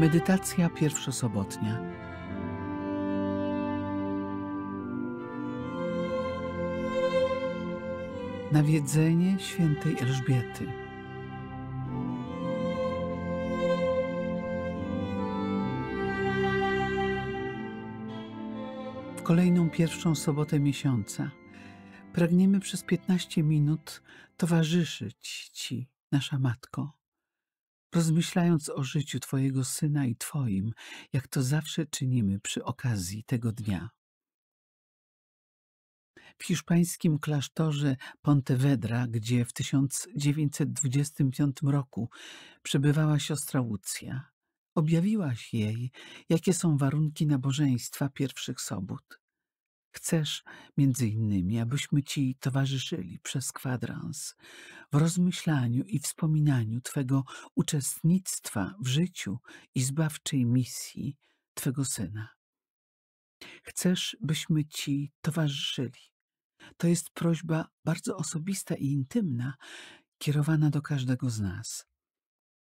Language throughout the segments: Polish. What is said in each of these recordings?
Medytacja pierwszosobotnia. Nawiedzenie świętej Elżbiety. W kolejną pierwszą sobotę miesiąca pragniemy przez 15 minut towarzyszyć Ci, nasza Matko rozmyślając o życiu Twojego syna i Twoim, jak to zawsze czynimy przy okazji tego dnia. W hiszpańskim klasztorze Pontevedra, gdzie w 1925 roku przebywała siostra Łucja, objawiłaś jej, jakie są warunki nabożeństwa pierwszych sobót. Chcesz, między innymi, abyśmy Ci towarzyszyli przez kwadrans w rozmyślaniu i wspominaniu Twego uczestnictwa w życiu i zbawczej misji Twego Syna. Chcesz, byśmy Ci towarzyszyli. To jest prośba bardzo osobista i intymna, kierowana do każdego z nas.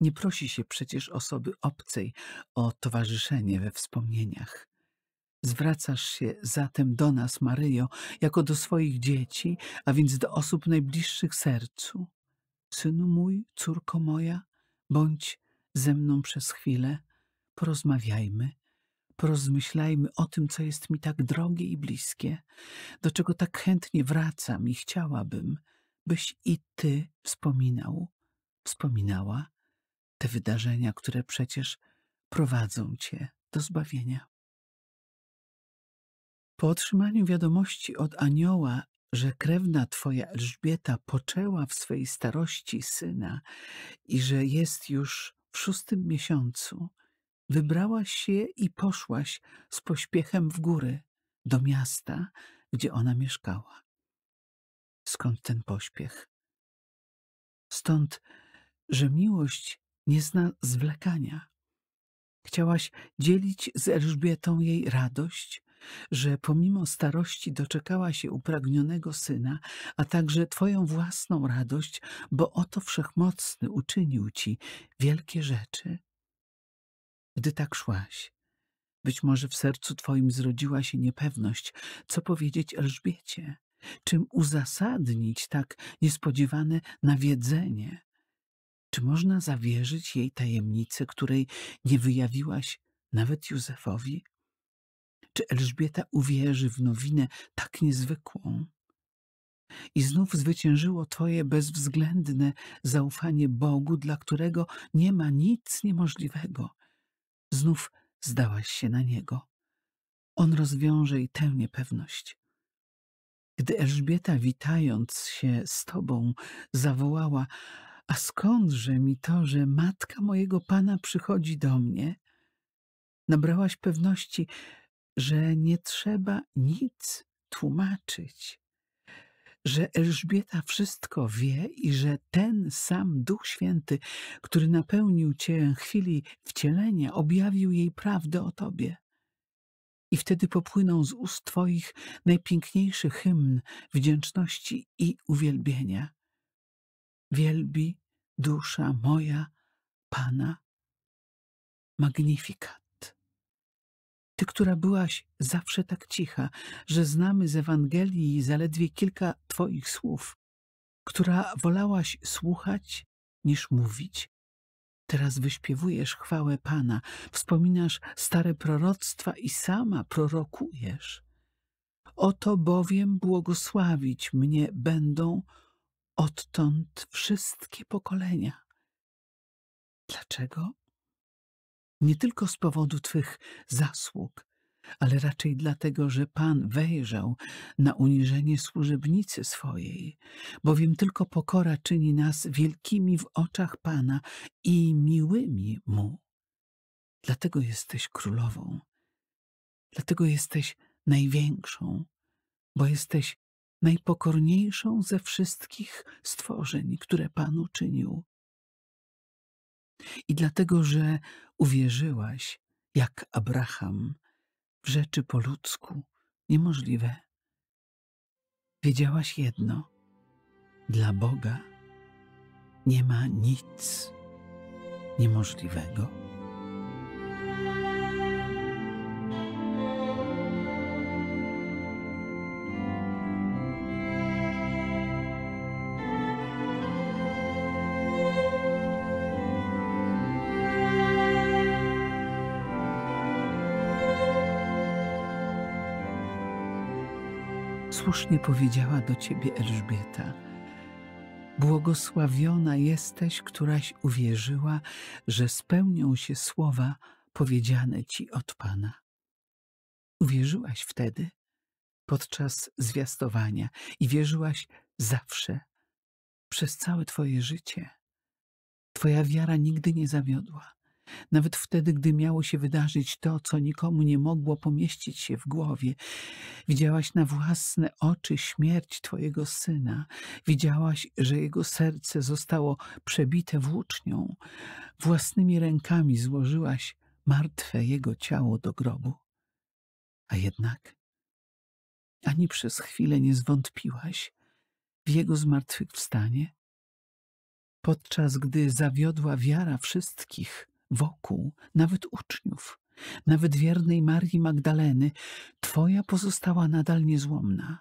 Nie prosi się przecież osoby obcej o towarzyszenie we wspomnieniach. Zwracasz się zatem do nas, Maryjo, jako do swoich dzieci, a więc do osób najbliższych sercu. Synu mój, córko moja, bądź ze mną przez chwilę, porozmawiajmy, porozmyślajmy o tym, co jest mi tak drogie i bliskie, do czego tak chętnie wracam i chciałabym, byś i ty wspominał, wspominała te wydarzenia, które przecież prowadzą cię do zbawienia. Po otrzymaniu wiadomości od anioła, że krewna twoja Elżbieta poczęła w swej starości syna i że jest już w szóstym miesiącu, wybrałaś się i poszłaś z pośpiechem w góry do miasta, gdzie ona mieszkała. Skąd ten pośpiech? Stąd, że miłość nie zna zwlekania. Chciałaś dzielić z Elżbietą jej radość, że pomimo starości doczekała się upragnionego syna, a także Twoją własną radość, bo oto wszechmocny uczynił Ci wielkie rzeczy. Gdy tak szłaś, być może w sercu Twoim zrodziła się niepewność, co powiedzieć Elżbiecie, czym uzasadnić tak niespodziewane nawiedzenie. Czy można zawierzyć jej tajemnicę, której nie wyjawiłaś nawet Józefowi? Czy Elżbieta uwierzy w nowinę tak niezwykłą? I znów zwyciężyło Twoje bezwzględne zaufanie Bogu, dla którego nie ma nic niemożliwego. Znów zdałaś się na Niego. On rozwiąże i tę niepewność. Gdy Elżbieta, witając się z Tobą, zawołała: A skądże mi to, że matka mojego pana przychodzi do mnie? Nabrałaś pewności, że nie trzeba nic tłumaczyć, że Elżbieta wszystko wie i że ten sam Duch Święty, który napełnił cię chwili wcielenia, objawił jej prawdę o tobie. I wtedy popłyną z ust twoich najpiękniejszy hymn wdzięczności i uwielbienia. Wielbi dusza moja Pana Magnifikat. Ty, która byłaś zawsze tak cicha, że znamy z Ewangelii zaledwie kilka Twoich słów, która wolałaś słuchać niż mówić. Teraz wyśpiewujesz chwałę Pana, wspominasz stare proroctwa i sama prorokujesz. Oto bowiem błogosławić mnie będą odtąd wszystkie pokolenia. Dlaczego? nie tylko z powodu Twych zasług, ale raczej dlatego, że Pan wejrzał na uniżenie służebnicy swojej, bowiem tylko pokora czyni nas wielkimi w oczach Pana i miłymi Mu. Dlatego jesteś królową, dlatego jesteś największą, bo jesteś najpokorniejszą ze wszystkich stworzeń, które Pan uczynił. I dlatego, że uwierzyłaś, jak Abraham, w rzeczy po ludzku niemożliwe. Wiedziałaś jedno: dla Boga nie ma nic niemożliwego. słusznie powiedziała do ciebie Elżbieta. Błogosławiona jesteś, któraś uwierzyła, że spełnią się słowa powiedziane ci od Pana. Uwierzyłaś wtedy, podczas zwiastowania i wierzyłaś zawsze, przez całe twoje życie. Twoja wiara nigdy nie zawiodła nawet wtedy, gdy miało się wydarzyć to, co nikomu nie mogło pomieścić się w głowie. Widziałaś na własne oczy śmierć twojego syna, widziałaś, że jego serce zostało przebite włócznią, własnymi rękami złożyłaś martwe jego ciało do grobu. A jednak ani przez chwilę nie zwątpiłaś w jego zmartwychwstanie. Podczas gdy zawiodła wiara wszystkich, wokół, nawet uczniów, nawet wiernej Marii Magdaleny, Twoja pozostała nadal niezłomna,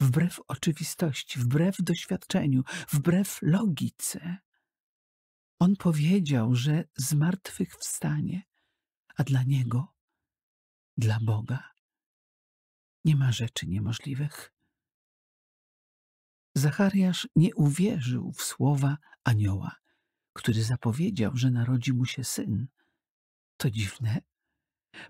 wbrew oczywistości, wbrew doświadczeniu, wbrew logice. On powiedział, że z martwych wstanie, a dla Niego, dla Boga, nie ma rzeczy niemożliwych. Zachariasz nie uwierzył w słowa anioła, który zapowiedział, że narodzi mu się syn. To dziwne.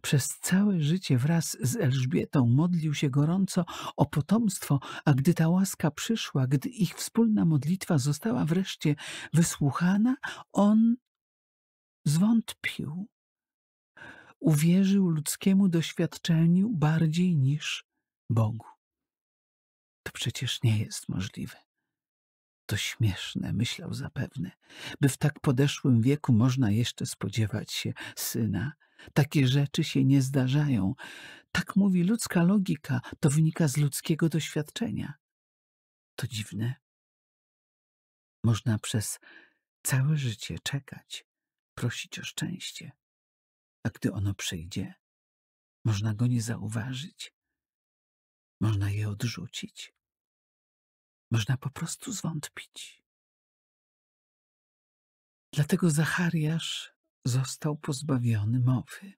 Przez całe życie wraz z Elżbietą modlił się gorąco o potomstwo, a gdy ta łaska przyszła, gdy ich wspólna modlitwa została wreszcie wysłuchana, on zwątpił. Uwierzył ludzkiemu doświadczeniu bardziej niż Bogu. To przecież nie jest możliwe. To śmieszne, myślał zapewne, by w tak podeszłym wieku można jeszcze spodziewać się syna. Takie rzeczy się nie zdarzają. Tak mówi ludzka logika, to wynika z ludzkiego doświadczenia. To dziwne. Można przez całe życie czekać, prosić o szczęście, a gdy ono przyjdzie, można go nie zauważyć, można je odrzucić. Można po prostu zwątpić. Dlatego Zachariasz został pozbawiony mowy.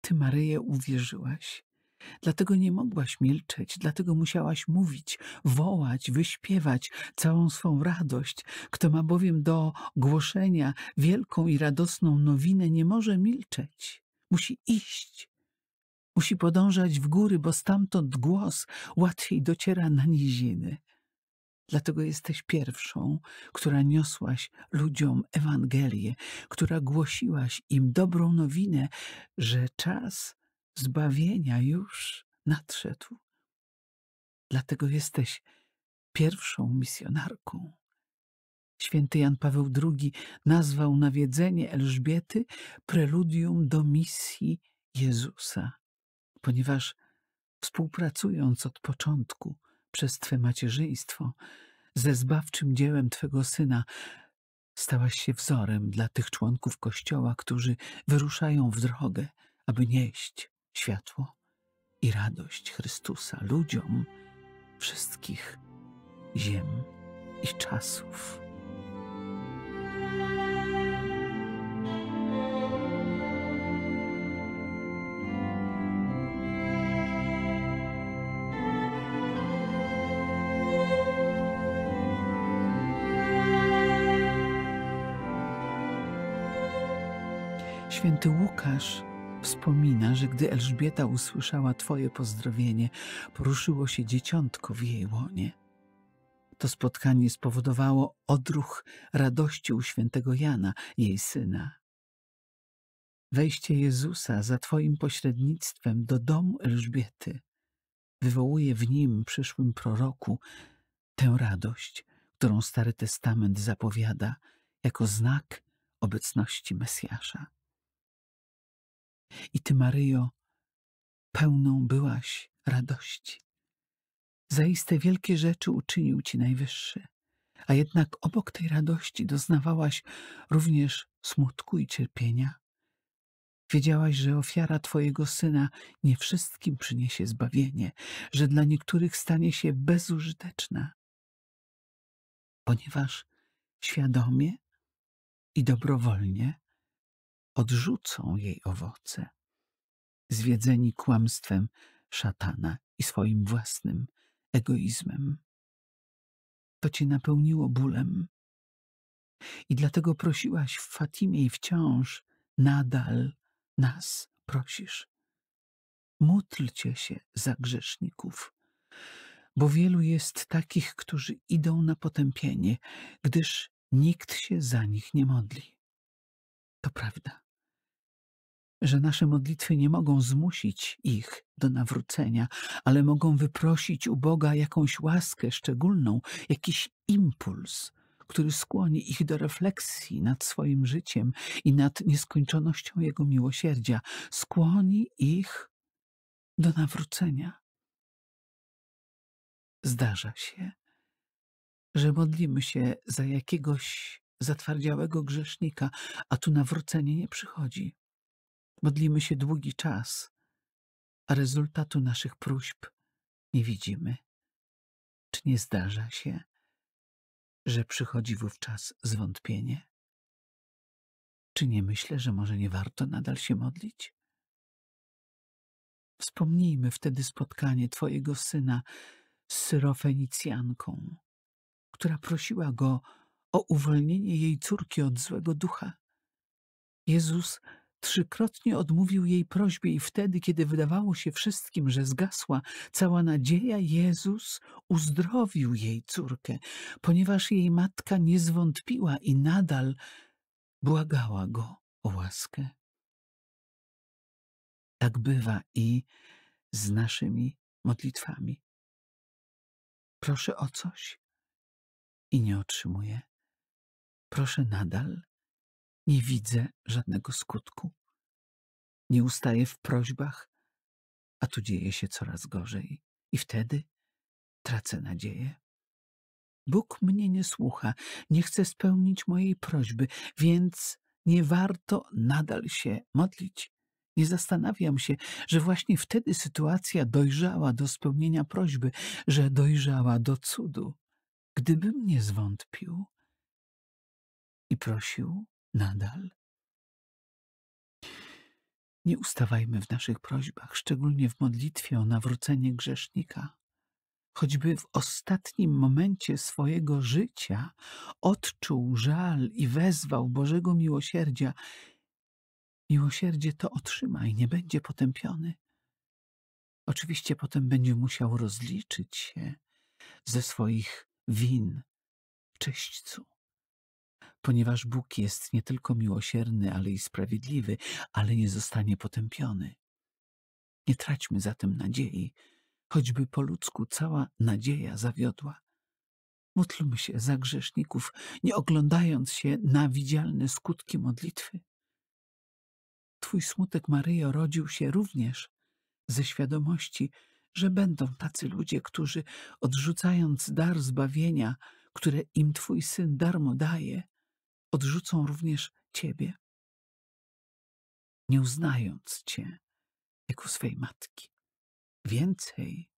Ty, Maryję, uwierzyłaś, dlatego nie mogłaś milczeć, dlatego musiałaś mówić, wołać, wyśpiewać całą swą radość. Kto ma bowiem do głoszenia wielką i radosną nowinę, nie może milczeć, musi iść. Musi podążać w góry, bo stamtąd głos łatwiej dociera na niziny. Dlatego jesteś pierwszą, która niosłaś ludziom Ewangelię, która głosiłaś im dobrą nowinę, że czas zbawienia już nadszedł. Dlatego jesteś pierwszą misjonarką. Święty Jan Paweł II nazwał nawiedzenie Elżbiety preludium do misji Jezusa, ponieważ współpracując od początku przez Twe macierzyństwo, ze zbawczym dziełem Twego Syna, stałaś się wzorem dla tych członków Kościoła, którzy wyruszają w drogę, aby nieść światło i radość Chrystusa ludziom wszystkich ziem i czasów. Święty Łukasz wspomina, że gdy Elżbieta usłyszała Twoje pozdrowienie, poruszyło się dzieciątko w jej łonie. To spotkanie spowodowało odruch radości u świętego Jana, jej syna. Wejście Jezusa za Twoim pośrednictwem do domu Elżbiety wywołuje w nim, przyszłym proroku, tę radość, którą Stary Testament zapowiada jako znak obecności Mesjasza. I ty, Maryjo, pełną byłaś radości. Zaiste wielkie rzeczy uczynił ci Najwyższy, a jednak obok tej radości doznawałaś również smutku i cierpienia. Wiedziałaś, że ofiara Twojego Syna nie wszystkim przyniesie zbawienie, że dla niektórych stanie się bezużyteczna. Ponieważ świadomie i dobrowolnie odrzucą jej owoce. Zwiedzeni kłamstwem szatana i swoim własnym egoizmem. To cię napełniło bólem. I dlatego prosiłaś w Fatimie i wciąż nadal nas prosisz. Módlcie się za grzeszników, bo wielu jest takich, którzy idą na potępienie, gdyż nikt się za nich nie modli. To prawda że nasze modlitwy nie mogą zmusić ich do nawrócenia, ale mogą wyprosić u Boga jakąś łaskę szczególną, jakiś impuls, który skłoni ich do refleksji nad swoim życiem i nad nieskończonością Jego miłosierdzia, skłoni ich do nawrócenia. Zdarza się, że modlimy się za jakiegoś zatwardziałego grzesznika, a tu nawrócenie nie przychodzi. Modlimy się długi czas, a rezultatu naszych próśb nie widzimy. Czy nie zdarza się, że przychodzi wówczas zwątpienie? Czy nie myślę, że może nie warto nadal się modlić? Wspomnijmy wtedy spotkanie Twojego syna z syrofenicjanką, która prosiła go o uwolnienie jej córki od złego ducha. Jezus Trzykrotnie odmówił jej prośbie i wtedy, kiedy wydawało się wszystkim, że zgasła cała nadzieja, Jezus uzdrowił jej córkę, ponieważ jej matka nie zwątpiła i nadal błagała go o łaskę. Tak bywa i z naszymi modlitwami. Proszę o coś i nie otrzymuję. Proszę nadal nie widzę żadnego skutku. Nie ustaję w prośbach, a tu dzieje się coraz gorzej i wtedy tracę nadzieję. Bóg mnie nie słucha, nie chce spełnić mojej prośby, więc nie warto nadal się modlić. Nie zastanawiam się, że właśnie wtedy sytuacja dojrzała do spełnienia prośby, że dojrzała do cudu. Gdybym nie zwątpił i prosił, nadal. Nie ustawajmy w naszych prośbach, szczególnie w modlitwie o nawrócenie grzesznika. Choćby w ostatnim momencie swojego życia odczuł żal i wezwał Bożego miłosierdzia, miłosierdzie to otrzyma i nie będzie potępiony. Oczywiście potem będzie musiał rozliczyć się ze swoich win w czyśćcu ponieważ Bóg jest nie tylko miłosierny, ale i sprawiedliwy, ale nie zostanie potępiony. Nie traćmy zatem nadziei, choćby po ludzku cała nadzieja zawiodła. Módlmy się za grzeszników, nie oglądając się na widzialne skutki modlitwy. Twój smutek, Maryjo, rodził się również ze świadomości, że będą tacy ludzie, którzy odrzucając dar zbawienia, które im Twój Syn darmo daje, odrzucą również Ciebie, nie uznając Cię jako swej matki. Więcej,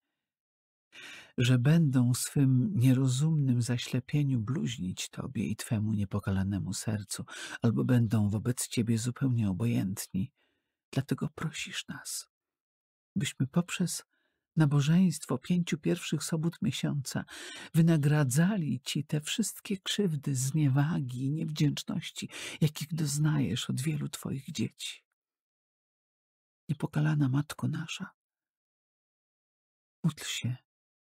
że będą swym nierozumnym zaślepieniu bluźnić Tobie i Twemu niepokalanemu sercu, albo będą wobec Ciebie zupełnie obojętni. Dlatego prosisz nas, byśmy poprzez nabożeństwo pięciu pierwszych sobot miesiąca, wynagradzali ci te wszystkie krzywdy, zniewagi i niewdzięczności, jakich doznajesz od wielu twoich dzieci. Niepokalana Matko nasza, módl się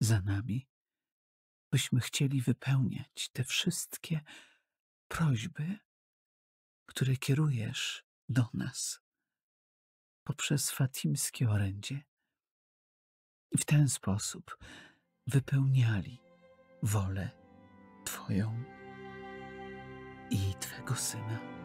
za nami, byśmy chcieli wypełniać te wszystkie prośby, które kierujesz do nas poprzez fatimskie orędzie i w ten sposób wypełniali wolę Twoją i Twego Syna.